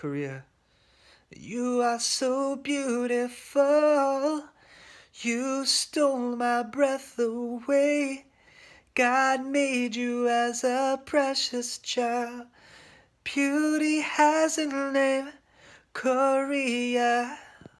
Korea. You are so beautiful. You stole my breath away. God made you as a precious child. Beauty has a name, Korea.